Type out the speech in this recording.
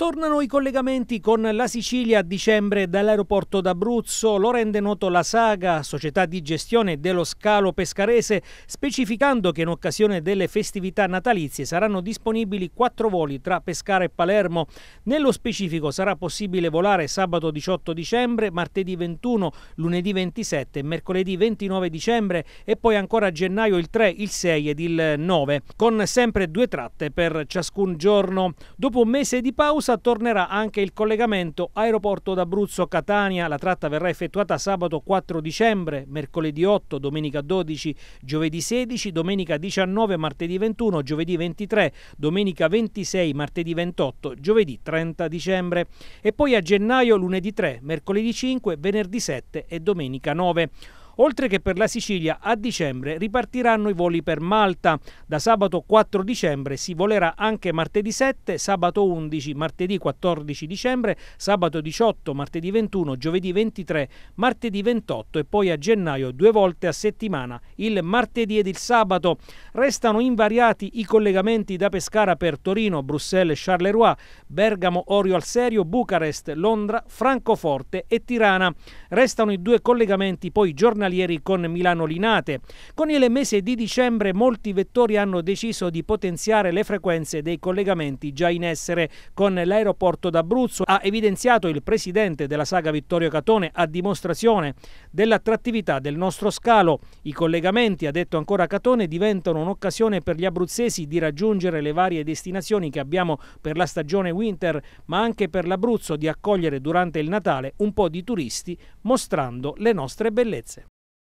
Tornano i collegamenti con la Sicilia a dicembre dall'aeroporto d'Abruzzo, lo rende noto la Saga, società di gestione dello scalo pescarese, specificando che in occasione delle festività natalizie saranno disponibili quattro voli tra Pescara e Palermo. Nello specifico sarà possibile volare sabato 18 dicembre, martedì 21, lunedì 27, mercoledì 29 dicembre e poi ancora a gennaio il 3, il 6 ed il 9, con sempre due tratte per ciascun giorno. Dopo un mese di pausa corsa tornerà anche il collegamento aeroporto d'Abruzzo-Catania. La tratta verrà effettuata sabato 4 dicembre, mercoledì 8, domenica 12, giovedì 16, domenica 19, martedì 21, giovedì 23, domenica 26, martedì 28, giovedì 30 dicembre e poi a gennaio lunedì 3, mercoledì 5, venerdì 7 e domenica 9 oltre che per la Sicilia a dicembre ripartiranno i voli per Malta. Da sabato 4 dicembre si volerà anche martedì 7, sabato 11, martedì 14 dicembre, sabato 18, martedì 21, giovedì 23, martedì 28 e poi a gennaio due volte a settimana, il martedì ed il sabato. Restano invariati i collegamenti da Pescara per Torino, Bruxelles, Charleroi, Bergamo, Orio al Serio, Bucarest, Londra, Francoforte e Tirana. Restano i due collegamenti poi giornalieri giornalieri con Milano Linate. Con il mese di dicembre molti vettori hanno deciso di potenziare le frequenze dei collegamenti già in essere con l'aeroporto d'Abruzzo, ha evidenziato il presidente della saga Vittorio Catone a dimostrazione dell'attrattività del nostro scalo. I collegamenti, ha detto ancora Catone, diventano un'occasione per gli abruzzesi di raggiungere le varie destinazioni che abbiamo per la stagione winter, ma anche per l'Abruzzo di accogliere durante il Natale un po' di turisti mostrando le nostre bellezze.